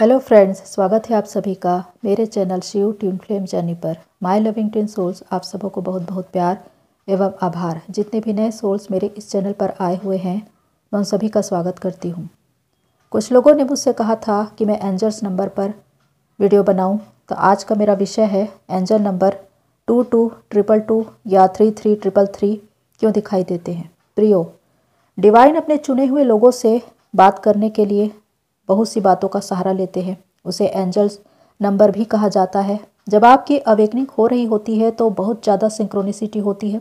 hello friends स्वागत है आप सभी का मेरे channel Shiv twin flame journey पर माय लविंग ट्यून सोल्स आप सबों को बहुत बहुत प्यार एवं आभार जितने भी नए सोल्स मेरे इस चैनल पर आए हुए हैं मैं उन सभी का स्वागत करती हूँ कुछ लोगों ने मुझसे कहा था कि मैं एंजल्स नंबर पर वीडियो बनाऊँ तो आज का मेरा विषय है angel number two two triple two या थ्री थ्री ट्रिपल थ्री क्यों दिखाई देते हैं प्रियो डिवाइन अपने चुने हुए लोगों से बात करने के लिए बहुत सी बातों का सहारा लेते हैं उसे एंजल्स नंबर भी कहा जाता है जब आपकी अवेकनिंग हो रही होती है तो बहुत ज़्यादा सिंक्रोनिसिटी होती है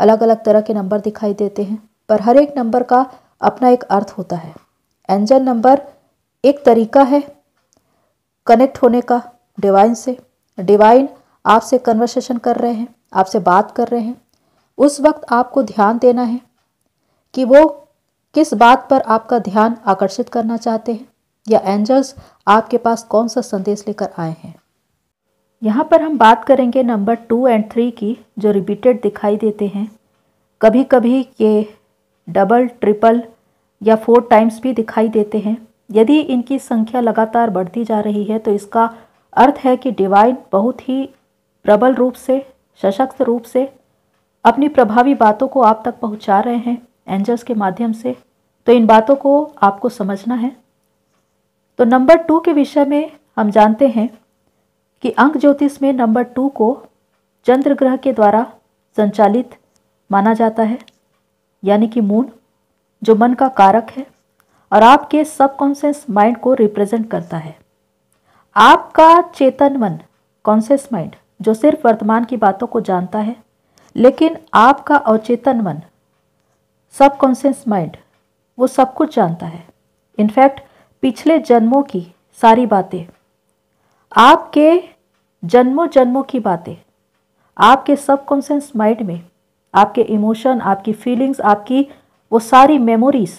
अलग अलग तरह के नंबर दिखाई देते हैं पर हर एक नंबर का अपना एक अर्थ होता है एंजल नंबर एक तरीका है कनेक्ट होने का डिवाइन से डिवाइन आपसे कन्वर्सेशन कर रहे हैं आपसे बात कर रहे हैं उस वक्त आपको ध्यान देना है कि वो किस बात पर आपका ध्यान आकर्षित करना चाहते हैं या एंजल्स आपके पास कौन सा संदेश लेकर आए हैं यहाँ पर हम बात करेंगे नंबर टू एंड थ्री की जो रिपीटेड दिखाई देते हैं कभी कभी ये डबल ट्रिपल या फोर टाइम्स भी दिखाई देते हैं यदि इनकी संख्या लगातार बढ़ती जा रही है तो इसका अर्थ है कि डिवाइन बहुत ही प्रबल रूप से सशक्त रूप से अपनी प्रभावी बातों को आप तक पहुंचा रहे हैं एंजल्स के माध्यम से तो इन बातों को आपको समझना है तो नंबर टू के विषय में हम जानते हैं कि अंक ज्योतिष में नंबर टू को चंद्र ग्रह के द्वारा संचालित माना जाता है यानी कि मून जो मन का कारक है और आपके सबकॉन्सियस माइंड को रिप्रेजेंट करता है आपका चेतन मन कॉन्सियस माइंड जो सिर्फ वर्तमान की बातों को जानता है लेकिन आपका अवचेतन मन सबकॉन्शियस माइंड वो सब कुछ जानता है इनफैक्ट पिछले जन्मों की सारी बातें आपके जन्मों जन्मों की बातें आपके कॉन्शियस माइंड में आपके इमोशन आपकी फीलिंग्स आपकी वो सारी मेमोरीज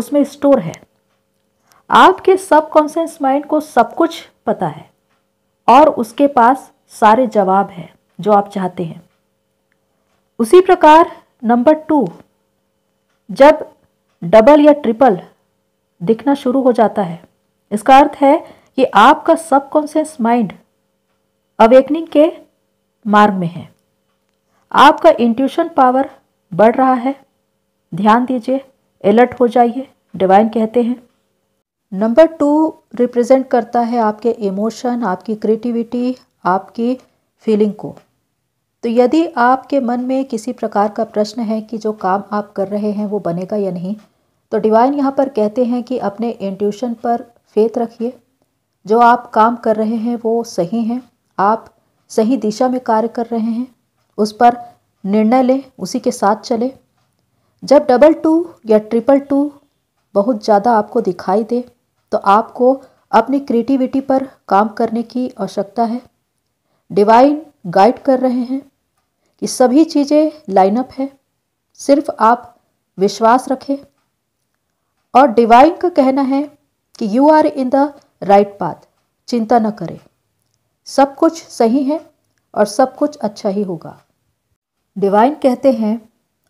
उसमें स्टोर है आपके कॉन्शियस माइंड को सब कुछ पता है और उसके पास सारे जवाब हैं जो आप चाहते हैं उसी प्रकार नंबर टू जब डबल या ट्रिपल दिखना शुरू हो जाता है इसका अर्थ है कि आपका सबकॉन्शियस माइंड अवेकनिंग के मार्ग में है आपका इंट्यूशन पावर बढ़ रहा है ध्यान दीजिए अलर्ट हो जाइए डिवाइन कहते हैं नंबर टू रिप्रेजेंट करता है आपके इमोशन आपकी क्रिएटिविटी आपकी फीलिंग को तो यदि आपके मन में किसी प्रकार का प्रश्न है कि जो काम आप कर रहे हैं वो बनेगा या नहीं तो डिवाइन यहाँ पर कहते हैं कि अपने इंट्यूशन पर फेत रखिए जो आप काम कर रहे हैं वो सही हैं आप सही दिशा में कार्य कर रहे हैं उस पर निर्णय लें उसी के साथ चलें जब डबल टू या ट्रिपल टू बहुत ज़्यादा आपको दिखाई दे तो आपको अपनी क्रिएटिविटी पर काम करने की आवश्यकता है डिवाइन गाइड कर रहे हैं ये सभी चीज़ें लाइनअप है सिर्फ आप विश्वास रखें और डिवाइन का कहना है कि you are in the right path चिंता न करें सब कुछ सही है और सब कुछ अच्छा ही होगा डिवाइन कहते हैं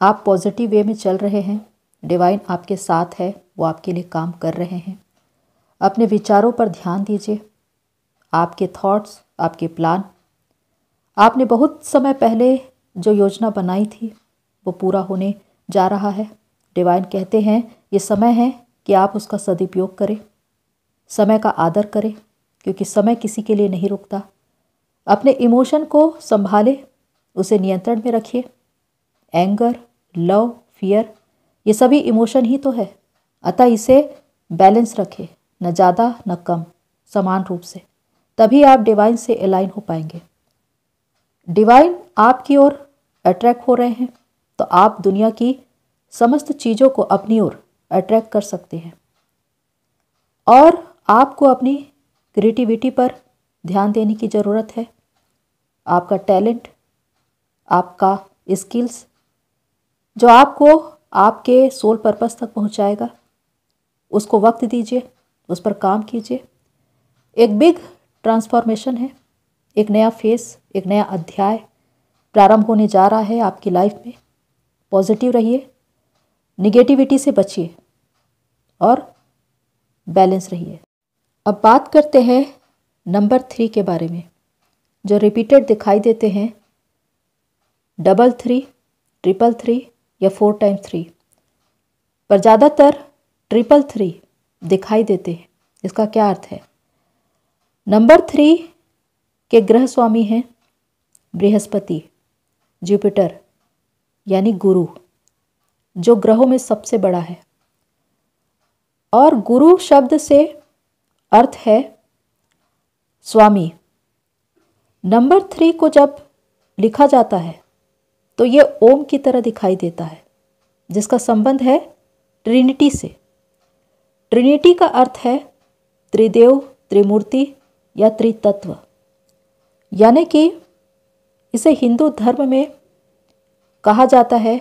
आप पॉजिटिव वे में चल रहे हैं डिवाइन आपके साथ है वो आपके लिए काम कर रहे हैं अपने विचारों पर ध्यान दीजिए आपके थॉट्स आपके प्लान आपने बहुत समय पहले जो योजना बनाई थी वो पूरा होने जा रहा है डिवाइन कहते हैं ये समय है कि आप उसका सदुपयोग करें समय का आदर करें क्योंकि समय किसी के लिए नहीं रुकता अपने इमोशन को संभालें उसे नियंत्रण में रखिए एंगर लव फियर ये सभी इमोशन ही तो है अतः इसे बैलेंस रखें न ज़्यादा न कम समान रूप से तभी आप डिवाइन से अलाइन हो पाएंगे डिवाइन आपकी ओर अट्रैक्ट हो रहे हैं तो आप दुनिया की समस्त चीज़ों को अपनी ओर अट्रैक्ट कर सकते हैं और आपको अपनी क्रिएटिविटी पर ध्यान देने की ज़रूरत है आपका टैलेंट आपका स्किल्स जो आपको आपके सोल पर्पस तक पहुंचाएगा उसको वक्त दीजिए उस पर काम कीजिए एक बिग ट्रांसफॉर्मेशन है एक नया फेस एक नया अध्याय प्रारंभ होने जा रहा है आपकी लाइफ में पॉजिटिव रहिए निगेटिविटी से बचिए और बैलेंस रहिए अब बात करते हैं नंबर थ्री के बारे में जो रिपीटेड दिखाई देते हैं डबल थ्री ट्रिपल थ्री या फोर टाइम थ्री पर ज़्यादातर ट्रिपल थ्री दिखाई देते हैं इसका क्या अर्थ है नंबर थ्री के ग्रह स्वामी हैं बृहस्पति जुपिटर यानी गुरु जो ग्रहों में सबसे बड़ा है और गुरु शब्द से अर्थ है स्वामी नंबर थ्री को जब लिखा जाता है तो ये ओम की तरह दिखाई देता है जिसका संबंध है ट्रिनिटी से ट्रिनिटी का अर्थ है त्रिदेव त्रिमूर्ति या त्रितत्व यानी कि इसे हिंदू धर्म में कहा जाता है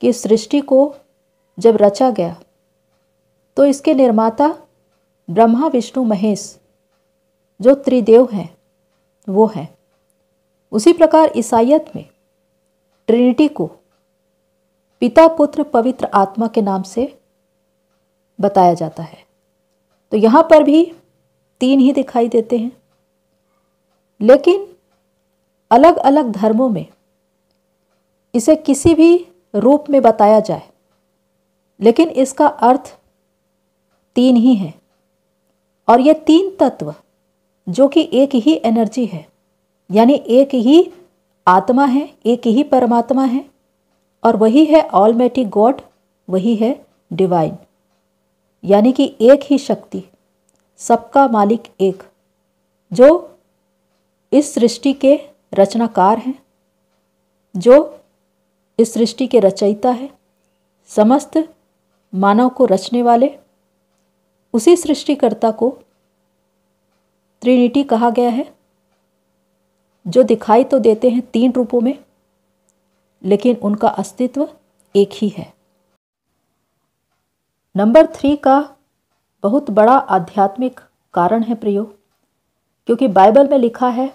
कि सृष्टि को जब रचा गया तो इसके निर्माता ब्रह्मा विष्णु महेश जो त्रिदेव हैं वो हैं उसी प्रकार ईसाइत में ट्रिनिटी को पिता पुत्र पवित्र आत्मा के नाम से बताया जाता है तो यहाँ पर भी तीन ही दिखाई देते हैं लेकिन अलग अलग धर्मों में इसे किसी भी रूप में बताया जाए लेकिन इसका अर्थ तीन ही है और ये तीन तत्व जो कि एक ही एनर्जी है यानी एक ही आत्मा है एक ही परमात्मा है और वही है ऑल मेटी गॉड वही है डिवाइन यानी कि एक ही शक्ति सबका मालिक एक जो इस सृष्टि के रचनाकार हैं जो इस सृष्टि के रचयिता है समस्त मानव को रचने वाले उसी सृष्टिकर्ता को त्रिनिटी कहा गया है जो दिखाई तो देते हैं तीन रूपों में लेकिन उनका अस्तित्व एक ही है नंबर थ्री का बहुत बड़ा आध्यात्मिक कारण है प्रियो क्योंकि बाइबल में लिखा है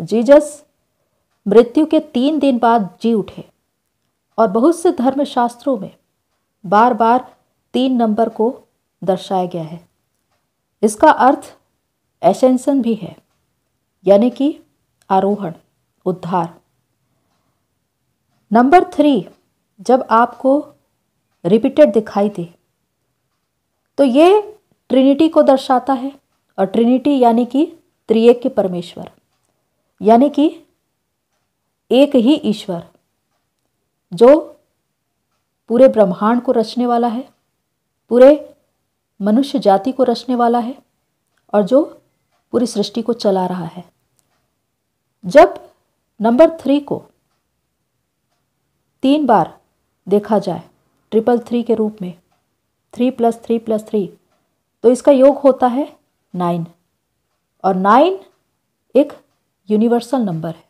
जीजस मृत्यु के तीन दिन बाद जी उठे और बहुत से धर्मशास्त्रों में बार बार तीन नंबर को दर्शाया गया है इसका अर्थ एसेंसन भी है यानी कि आरोहण उद्धार नंबर थ्री जब आपको रिपीटेड दिखाई दे तो ये ट्रिनिटी को दर्शाता है और ट्रिनिटी यानी कि त्रिएक के परमेश्वर यानी कि एक ही ईश्वर जो पूरे ब्रह्मांड को रचने वाला है पूरे मनुष्य जाति को रचने वाला है और जो पूरी सृष्टि को चला रहा है जब नंबर थ्री को तीन बार देखा जाए ट्रिपल थ्री के रूप में three plus three plus three तो इसका योग होता है नाइन और नाइन एक यूनिवर्सल नंबर है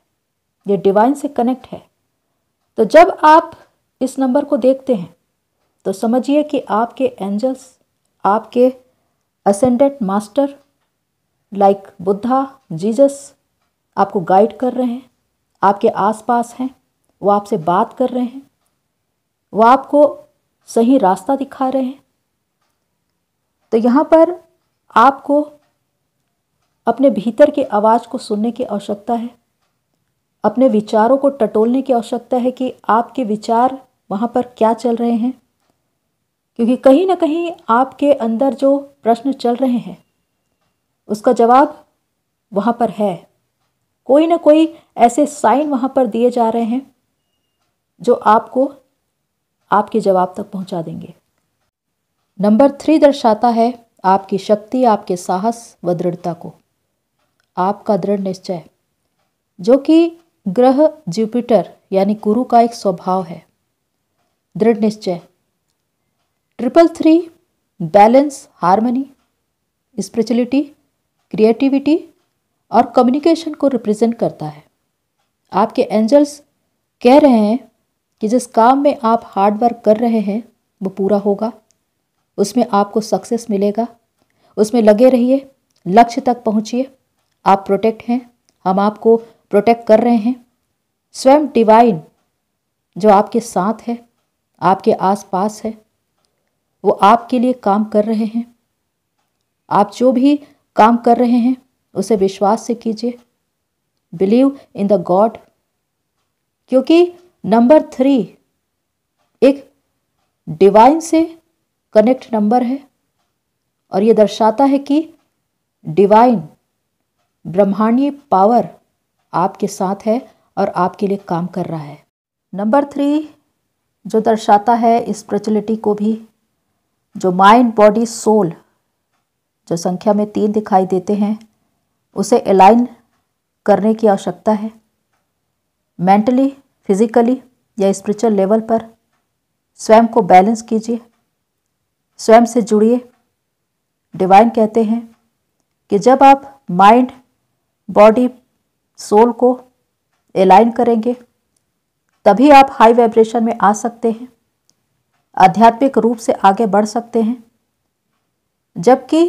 ये डिवाइन से कनेक्ट है तो जब आप इस नंबर को देखते हैं तो समझिए कि आपके एंजल्स आपके ascendant master like Buddha Jesus आपको गाइड कर रहे हैं आपके आसपास हैं वो आपसे बात कर रहे हैं वो आपको सही रास्ता दिखा रहे हैं तो यहाँ पर आपको अपने भीतर की आवाज़ को सुनने की आवश्यकता है अपने विचारों को टटोलने की आवश्यकता है कि आपके विचार वहाँ पर क्या चल रहे हैं क्योंकि कहीं ना कहीं आपके अंदर जो प्रश्न चल रहे हैं उसका जवाब वहाँ पर है कोई ना कोई ऐसे साइन वहाँ पर दिए जा रहे हैं जो आपको आपके जवाब तक पहुँचा देंगे नंबर थ्री दर्शाता है आपकी शक्ति आपके साहस व दृढ़ता को आपका दृढ़ निश्चय जो कि ग्रह जुपिटर यानी गुरु का एक स्वभाव है दृढ़ निश्चय triple three balance harmony spirituality creativity और कम्युनिकेशन को रिप्रेजेंट करता है आपके एंजल्स कह रहे हैं कि जिस काम में आप हार्ड वर्क कर रहे हैं वो पूरा होगा उसमें आपको सक्सेस मिलेगा उसमें लगे रहिए लक्ष्य तक पहुँचिए आप प्रोटेक्ट हैं हम आपको प्रोटेक्ट कर रहे हैं स्वयं डिवाइन जो आपके साथ है आपके आसपास है वो आपके लिए काम कर रहे हैं आप जो भी काम कर रहे हैं उसे विश्वास से कीजिए बिलीव इन द गॉड क्योंकि नंबर थ्री एक डिवाइन से कनेक्ट नंबर है और ये दर्शाता है कि डिवाइन ब्रह्मांडीय पावर आपके साथ है और आपके लिए काम कर रहा है नंबर थ्री जो दर्शाता है स्पिरिचुअलिटी को भी जो माइंड बॉडी सोल जो संख्या में तीन दिखाई देते हैं उसे अलाइन करने की आवश्यकता है मेंटली फिजिकली या स्पिरिचुअल लेवल पर स्वयं को बैलेंस कीजिए स्वयं से जुड़िए डिवाइन कहते हैं कि जब आप माइंड बॉडी सोल को एलाइन करेंगे तभी आप हाई वाइब्रेशन में आ सकते हैं आध्यात्मिक रूप से आगे बढ़ सकते हैं जबकि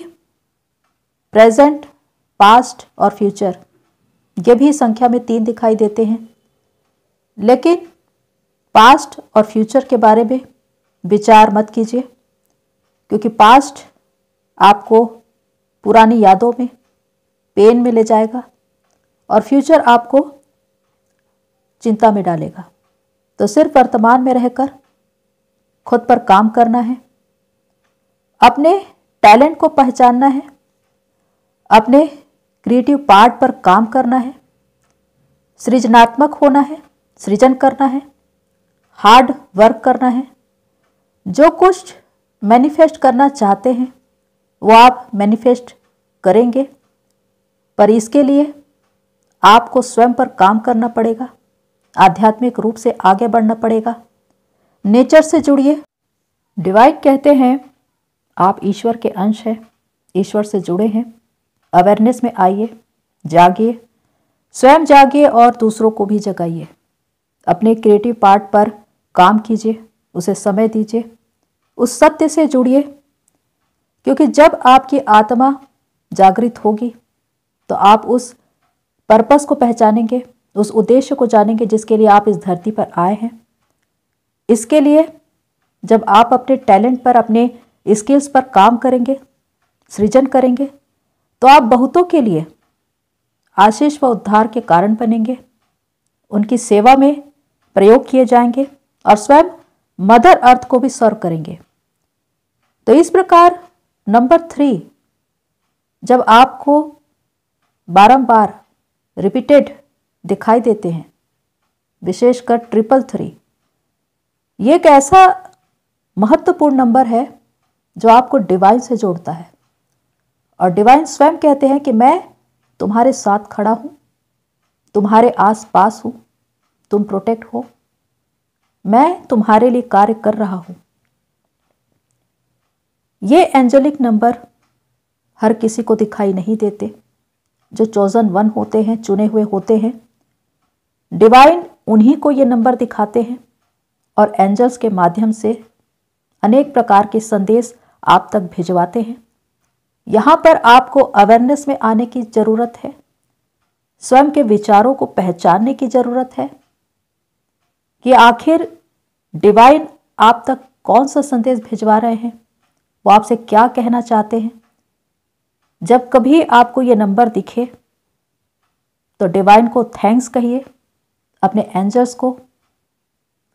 प्रेजेंट पास्ट और फ्यूचर ये भी संख्या में तीन दिखाई देते हैं लेकिन पास्ट और फ्यूचर के बारे में विचार मत कीजिए क्योंकि पास्ट आपको पुरानी यादों में पेन में ले जाएगा और फ्यूचर आपको चिंता में डालेगा तो सिर्फ वर्तमान में रहकर खुद पर काम करना है अपने टैलेंट को पहचानना है अपने क्रिएटिव पार्ट पर काम करना है सृजनात्मक होना है सृजन करना है हार्ड वर्क करना है जो कुछ मैनिफेस्ट करना चाहते हैं वो आप मैनिफेस्ट करेंगे पर इसके लिए आपको स्वयं पर काम करना पड़ेगा आध्यात्मिक रूप से आगे बढ़ना पड़ेगा नेचर से जुड़िए डिवाइड कहते हैं आप ईश्वर के अंश हैं ईश्वर से जुड़े हैं अवेयरनेस में आइए जागिए स्वयं जागिए और दूसरों को भी जगाइए अपने क्रिएटिव पार्ट पर काम कीजिए उसे समय दीजिए उस सत्य से जुड़िए क्योंकि जब आपकी आत्मा जागृत होगी तो आप उस पर्पस को पहचानेंगे उस उद्देश्य को जानेंगे जिसके लिए आप इस धरती पर आए हैं इसके लिए जब आप अपने टैलेंट पर अपने स्किल्स पर काम करेंगे सृजन करेंगे तो आप बहुतों के लिए आशीष व उद्धार के कारण बनेंगे उनकी सेवा में प्रयोग किए जाएंगे और स्वयं मदर अर्थ को भी सर्व करेंगे तो इस प्रकार नंबर थ्री जब आपको बारंबार रिपीटेड दिखाई देते हैं विशेषकर ट्रिपल थ्री ये एक ऐसा महत्वपूर्ण नंबर है जो आपको डिवाइन से जोड़ता है और डिवाइन स्वयं कहते हैं कि मैं तुम्हारे साथ खड़ा हूँ तुम्हारे आस पास हूँ तुम प्रोटेक्ट हो मैं तुम्हारे लिए कार्य कर रहा हूँ ये एंजेलिक नंबर हर किसी को दिखाई नहीं देते जो चोजन वन होते हैं चुने हुए होते हैं डिवाइन उन्हीं को ये नंबर दिखाते हैं और एंजल्स के माध्यम से अनेक प्रकार के संदेश आप तक भिजवाते हैं यहाँ पर आपको अवेयरनेस में आने की ज़रूरत है स्वयं के विचारों को पहचानने की ज़रूरत है कि आखिर डिवाइन आप तक कौन सा संदेश भिजवा रहे हैं वो आपसे क्या कहना चाहते हैं जब कभी आपको ये नंबर दिखे तो डिवाइन को थैंक्स कहिए अपने एंजल्स को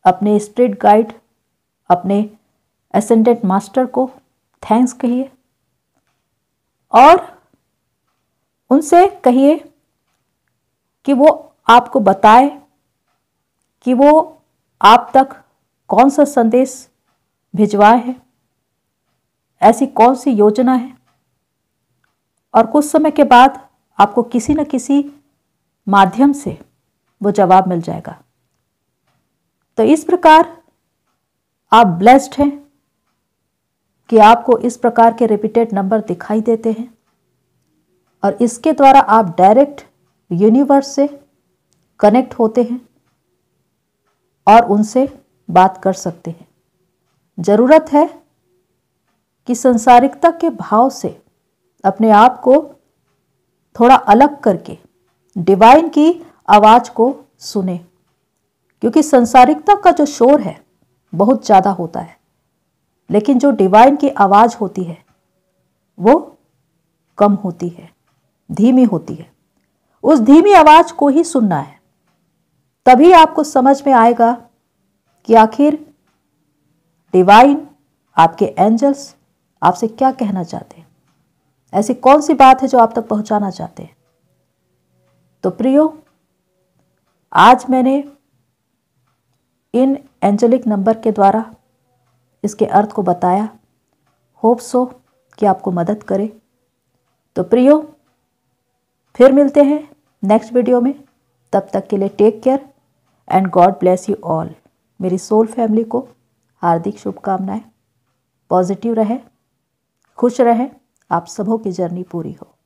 अपने स्ट्रीट गाइड अपने असेंडेंट मास्टर को थैंक्स कहिए और उनसे कहिए कि वो आपको बताए कि वो आप तक कौन सा संदेश भिजवाए हैं ऐसी कौन सी योजना है और कुछ समय के बाद आपको किसी न किसी माध्यम से वो जवाब मिल जाएगा तो इस प्रकार आप ब्लेस्ड हैं कि आपको इस प्रकार के रिपीटेड नंबर दिखाई देते हैं और इसके द्वारा आप डायरेक्ट यूनिवर्स से कनेक्ट होते हैं और उनसे बात कर सकते हैं ज़रूरत है कि संसारिकता के भाव से अपने आप को थोड़ा अलग करके डिवाइन की आवाज़ को सुने क्योंकि संसारिकता का जो शोर है बहुत ज़्यादा होता है लेकिन जो डिवाइन की आवाज़ होती है वो कम होती है धीमी होती है उस धीमी आवाज़ को ही सुनना है तभी आपको समझ में आएगा कि आखिर डिवाइन आपके एंजल्स आपसे क्या कहना चाहते हैं ऐसी कौन सी बात है जो आप तक पहुंचाना चाहते हैं तो प्रियो आज मैंने इन एंजेलिक नंबर के द्वारा इसके अर्थ को बताया होप सो कि आपको मदद करे तो प्रियो फिर मिलते हैं नेक्स्ट वीडियो में तब तक के लिए take care and God bless you all मेरी सोल फैमिली को हार्दिक शुभकामनाएं पॉजिटिव रहें खुश रहें आप सबों की जर्नी पूरी हो